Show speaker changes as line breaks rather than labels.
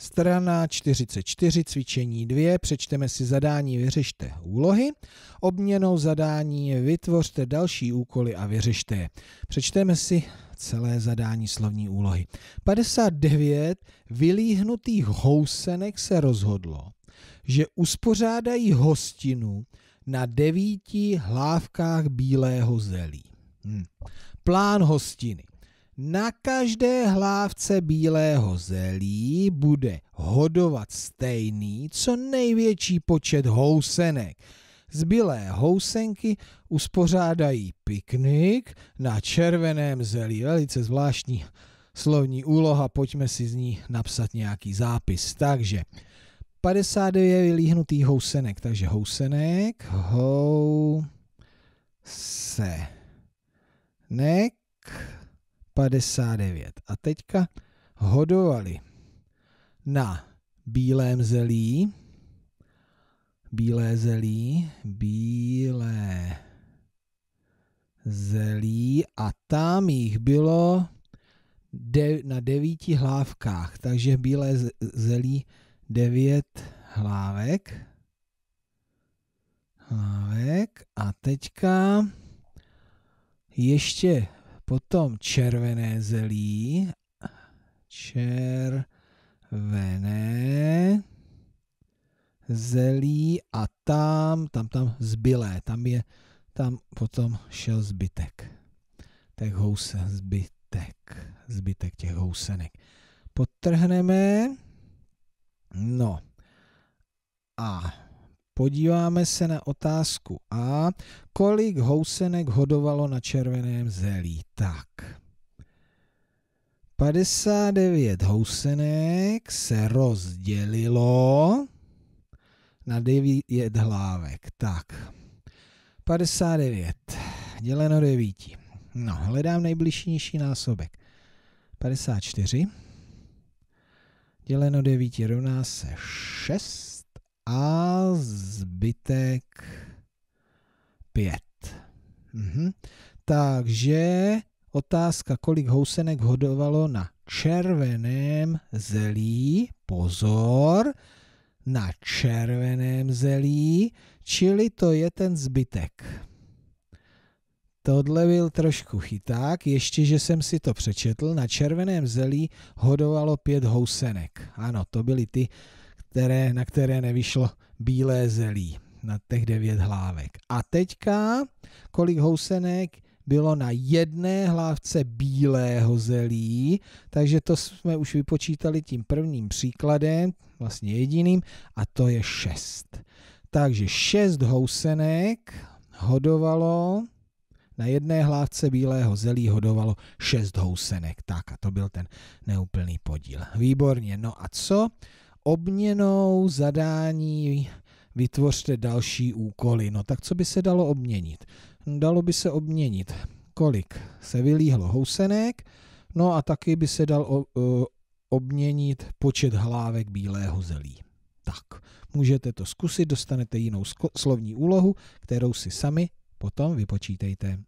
Strana 44, cvičení 2, přečteme si zadání, vyřešte úlohy. Obměnou zadání vytvořte další úkoly a vyřešte je. Přečteme si celé zadání slovní úlohy. 59 vylíhnutých housenek se rozhodlo, že uspořádají hostinu na devíti hlávkách bílého zelí. Hmm. Plán hostiny. Na každé hlávce bílého zelí bude hodovat stejný, co největší počet housenek. Zbylé housenky uspořádají piknik na červeném zelí. Velice zvláštní slovní úloha, pojďme si z ní napsat nějaký zápis. Takže 59 vylíhnutý housenek, takže housenek, housenek. 59. A teďka hodovali na bílém zelí, bílé zelí, bílé zelí a tam jich bylo de, na devíti hlávkách, takže bílé zelí devět hlávek. Hlávek a teďka ještě Potom červené zelí. Červené zelí a tam, tam, tam zbylé. Tam je, tam potom šel zbytek. Tak housen, zbytek. Zbytek těch housenek. Potrhneme. No. A Podíváme se na otázku A. Kolik housenek hodovalo na červeném zelí? Tak. 59 housenek se rozdělilo na 9 hlávek. Tak. 59 děleno 9. No, hledám nejbližší násobek. 54 děleno 9 rovná se 6 a zbytek 5. Mhm. Takže otázka, kolik housenek hodovalo na červeném zelí, pozor, na červeném zelí, čili to je ten zbytek. Tohle byl trošku chyták, ještě, že jsem si to přečetl, na červeném zelí hodovalo pět housenek. Ano, to byly ty které, na které nevyšlo bílé zelí na těch devět hlávek. A teďka, kolik housenek bylo na jedné hlávce bílého zelí, takže to jsme už vypočítali tím prvním příkladem, vlastně jediným, a to je šest. Takže šest housenek hodovalo na jedné hlávce bílého zelí hodovalo šest housenek. Tak a to byl ten neúplný podíl. Výborně. No a co obměnou zadání vytvořte další úkoly. No tak co by se dalo obměnit? Dalo by se obměnit, kolik se vylíhlo housenek, no a taky by se dal obměnit počet hlávek bílého zelí. Tak, můžete to zkusit, dostanete jinou slovní úlohu, kterou si sami potom vypočítejte.